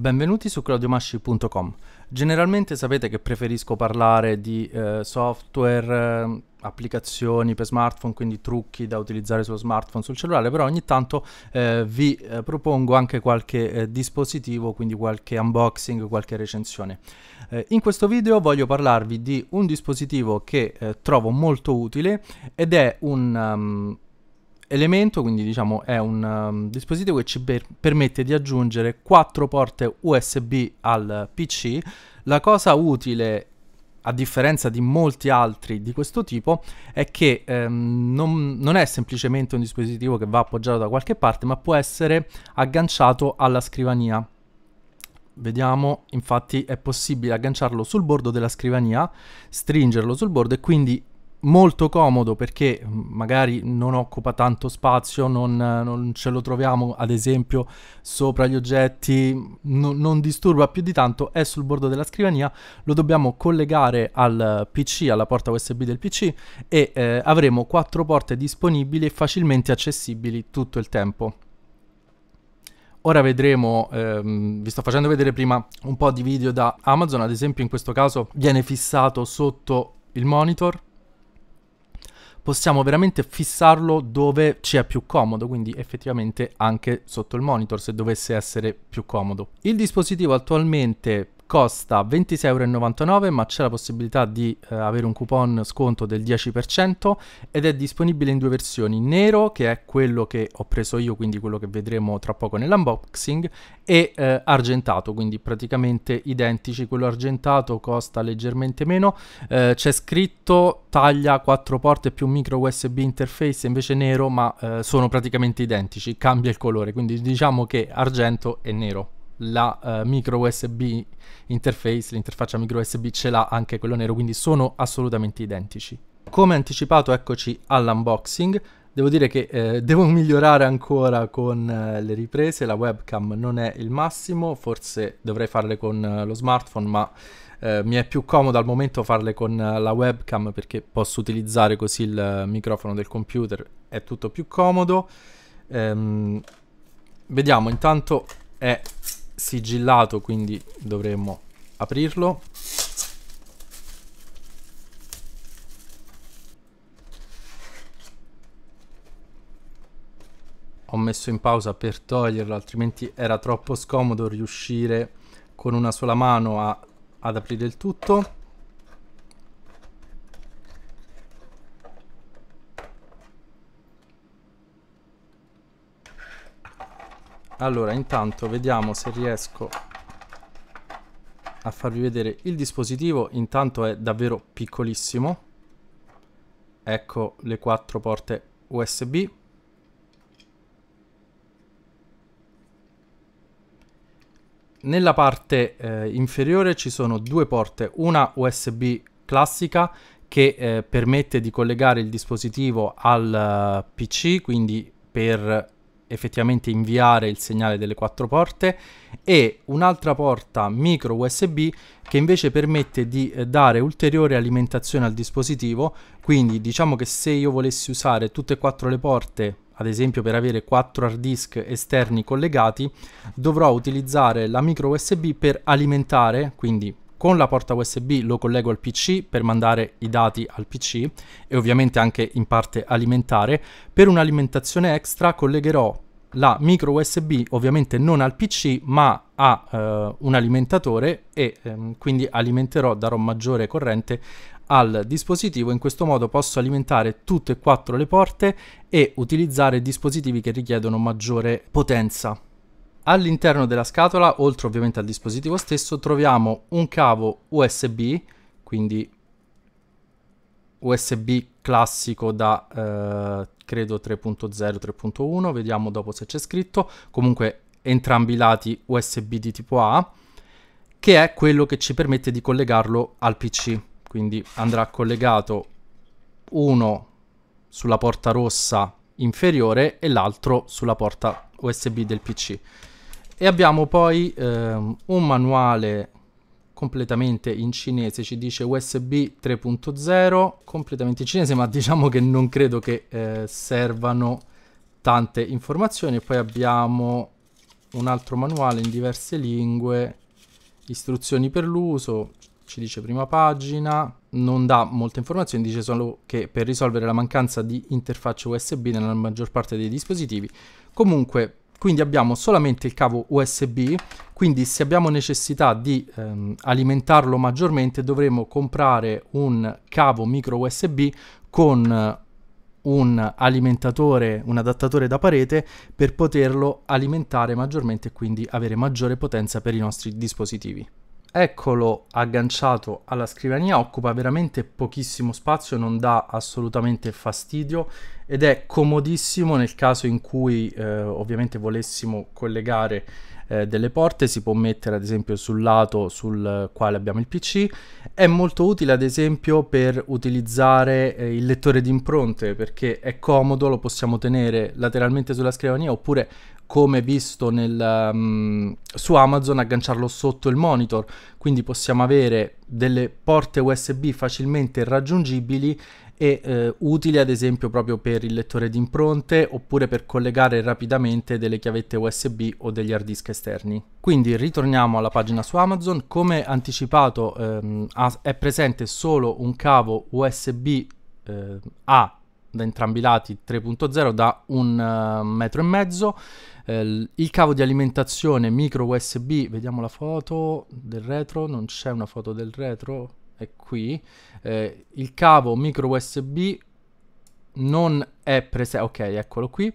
Benvenuti su claudiomasci.com. Generalmente sapete che preferisco parlare di eh, software, eh, applicazioni per smartphone, quindi trucchi da utilizzare sullo smartphone, sul cellulare, però ogni tanto eh, vi eh, propongo anche qualche eh, dispositivo, quindi qualche unboxing, qualche recensione. Eh, in questo video voglio parlarvi di un dispositivo che trovo molto utile ed è un... Um, elemento, quindi diciamo è un um, dispositivo che ci per permette di aggiungere quattro porte USB al PC. La cosa utile a differenza di molti altri di questo tipo, è che ehm, non, non, è semplicemente un dispositivo che va appoggiato da qualche parte, ma può essere agganciato alla scrivania. Vediamo, infatti è possibile agganciarlo sul bordo della scrivania, stringerlo sul bordo e quindi molto comodo perché magari non occupa tanto spazio, non, non ce lo troviamo ad esempio sopra gli oggetti, no, non disturba più di tanto, è sul bordo della scrivania, lo dobbiamo collegare al PC, alla porta USB del PC e eh, avremo quattro porte disponibili e facilmente accessibili tutto il tempo. Ora vedremo, ehm, vi sto facendo vedere prima un po' di video da Amazon, ad esempio in questo caso viene fissato sotto il monitor possiamo veramente fissarlo dove ci è più comodo, quindi effettivamente anche sotto il monitor se dovesse essere più comodo. Il dispositivo attualmente costa 26,99€ ma c'è la possibilità di eh, avere un coupon sconto del 10% ed è disponibile in due versioni, nero che è quello che ho preso io, quindi quello che vedremo tra poco nell'unboxing, e eh, argentato, quindi praticamente identici, quello argentato costa leggermente meno, eh, c'è scritto taglia 4 porte più micro USB interface invece nero ma eh, sono praticamente identici, cambia il colore, quindi diciamo che argento e nero la uh, micro USB interface, l'interfaccia micro USB ce l'ha anche quello nero, quindi sono assolutamente identici. Come anticipato eccoci all'unboxing, devo dire che eh, devo migliorare ancora con eh, le riprese, la webcam non è il massimo, forse dovrei farle con eh, lo smartphone ma eh, mi è più comodo al momento farle con eh, la webcam perché posso utilizzare così il microfono del computer, è tutto più comodo. Ehm, vediamo, intanto è sigillato, quindi dovremmo aprirlo. Ho messo in pausa per toglierlo, altrimenti era troppo scomodo riuscire con una sola mano a, ad aprire il tutto. Allora, intanto vediamo se riesco a farvi vedere il dispositivo. Intanto è davvero piccolissimo. Ecco le quattro porte USB. Nella parte eh, inferiore ci sono due porte, una USB classica che eh, permette di collegare il dispositivo al uh, eh, PC, quindi per effettivamente inviare il segnale delle quattro porte e un'altra porta micro USB che invece permette di eh, dare ulteriore alimentazione al dispositivo, quindi diciamo che se io volessi usare tutte e quattro le porte ad esempio per avere quattro hard disk esterni collegati, dovrò utilizzare la micro USB per alimentare, quindi con la porta USB lo collego al PC per mandare i dati al PC e ovviamente anche in parte alimentare. Per un'alimentazione extra collegherò la micro USB ovviamente non al PC ma a eh, un alimentatore e ehm, quindi alimenterò, darò maggiore corrente al dispositivo. In questo modo posso alimentare tutte e quattro le porte e utilizzare dispositivi che richiedono maggiore potenza. All'interno della scatola, oltre ovviamente al dispositivo stesso, troviamo un cavo USB, quindi USB classico da eh, credo 3.0, 3.1, vediamo dopo se c'è scritto, comunque entrambi i lati USB di tipo A, che è quello che ci permette di collegarlo al PC, quindi andrà collegato uno sulla porta rossa inferiore e l'altro sulla porta USB del PC. E abbiamo poi ehm, un manuale completamente in cinese, ci dice USB 3.0, completamente in cinese, ma diciamo che non credo che eh, servano tante informazioni. Poi abbiamo un altro manuale in diverse lingue, istruzioni per l'uso, ci dice prima pagina, non dà molte informazioni, dice solo che per risolvere la mancanza di interfaccia USB nella maggior parte dei dispositivi. Comunque quindi abbiamo solamente il cavo USB, quindi se abbiamo necessità di ehm, alimentarlo maggiormente dovremo comprare un cavo micro USB con eh, un alimentatore, un adattatore da parete per poterlo alimentare maggiormente e quindi avere maggiore potenza per i nostri dispositivi eccolo agganciato alla scrivania, occupa veramente pochissimo spazio, non dà assolutamente fastidio ed è comodissimo nel caso in cui eh, ovviamente volessimo collegare eh, delle porte, si può mettere ad esempio sul lato sul quale abbiamo il PC, è molto utile ad esempio per utilizzare eh, il lettore di impronte perché è comodo, lo possiamo tenere lateralmente sulla scrivania oppure come visto nel, um, su Amazon, agganciarlo sotto il monitor. Quindi possiamo avere delle porte USB facilmente raggiungibili e eh, utili ad esempio proprio per il lettore di impronte oppure per collegare rapidamente delle chiavette USB o degli hard disk esterni. Quindi ritorniamo alla pagina su Amazon, come anticipato ehm, ha, è presente solo un cavo USB eh, A da entrambi i lati 3.0 da un uh, metro e mezzo eh, il cavo di alimentazione micro USB, vediamo la foto del retro, non c'è una foto del retro, è qui, eh, il cavo micro USB non è presente, ok eccolo qui,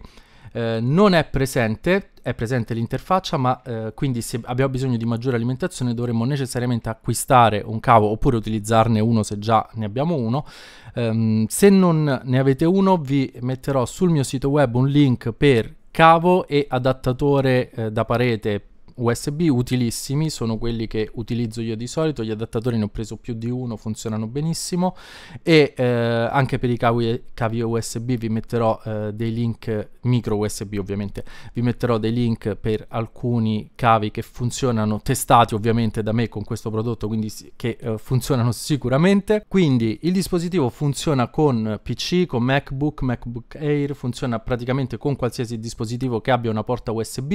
eh, non è presente, è presente l'interfaccia, ma eh, quindi se abbiamo bisogno di maggiore alimentazione dovremmo necessariamente acquistare un cavo oppure utilizzarne uno se già ne abbiamo uno. Um, se non ne avete uno vi metterò sul mio sito web un link per cavo e adattatore eh, da parete USB utilissimi, sono quelli che utilizzo io di solito, gli adattatori ne ho preso più di uno, funzionano benissimo e eh, anche per i cavi, cavi USB vi metterò eh, dei link, micro USB ovviamente, vi metterò dei link per alcuni cavi che funzionano, testati ovviamente da me con questo prodotto, quindi che eh, funzionano sicuramente. Quindi il dispositivo funziona con PC, con MacBook, MacBook Air, funziona praticamente con qualsiasi dispositivo che abbia una porta USB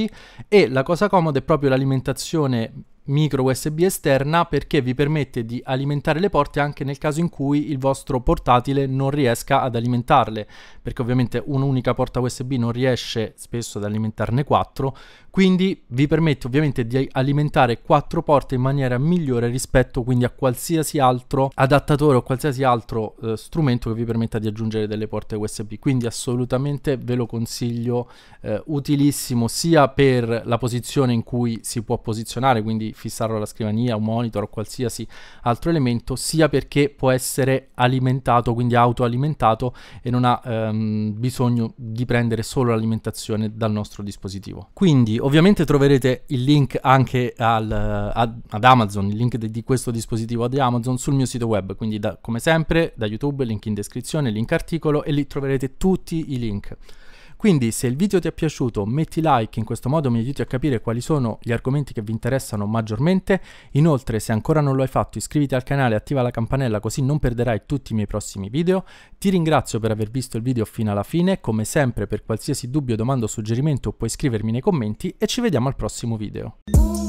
e la cosa comoda è proprio l'alimentazione micro USB esterna perché vi permette di alimentare le porte anche nel caso in cui il vostro portatile non riesca ad alimentarle, perché ovviamente un'unica porta USB non riesce spesso ad alimentarne quattro, quindi vi permette ovviamente di alimentare quattro porte in maniera migliore rispetto quindi a qualsiasi altro adattatore o qualsiasi altro eh, strumento che vi permetta di aggiungere delle porte USB, quindi assolutamente ve lo consiglio eh, utilissimo sia per la posizione in cui si può posizionare, quindi fissarlo alla scrivania, un monitor o qualsiasi altro elemento, sia perché può essere alimentato, quindi autoalimentato e non ha ehm, bisogno di prendere solo l'alimentazione dal nostro dispositivo. Quindi ovviamente troverete il link anche al, ad, ad, Amazon, il link di, questo dispositivo ad Amazon sul mio sito web, quindi da, come sempre da YouTube, link in descrizione, link articolo e lì troverete tutti i link. Quindi se il video ti è piaciuto metti like, in questo modo mi aiuti a capire quali sono gli argomenti che vi interessano maggiormente. Inoltre se ancora non lo hai fatto iscriviti al canale, e attiva la campanella così non perderai tutti i miei prossimi video. Ti ringrazio per aver visto il video fino alla fine, come sempre per qualsiasi dubbio, domanda o suggerimento puoi scrivermi nei commenti e ci vediamo al prossimo video.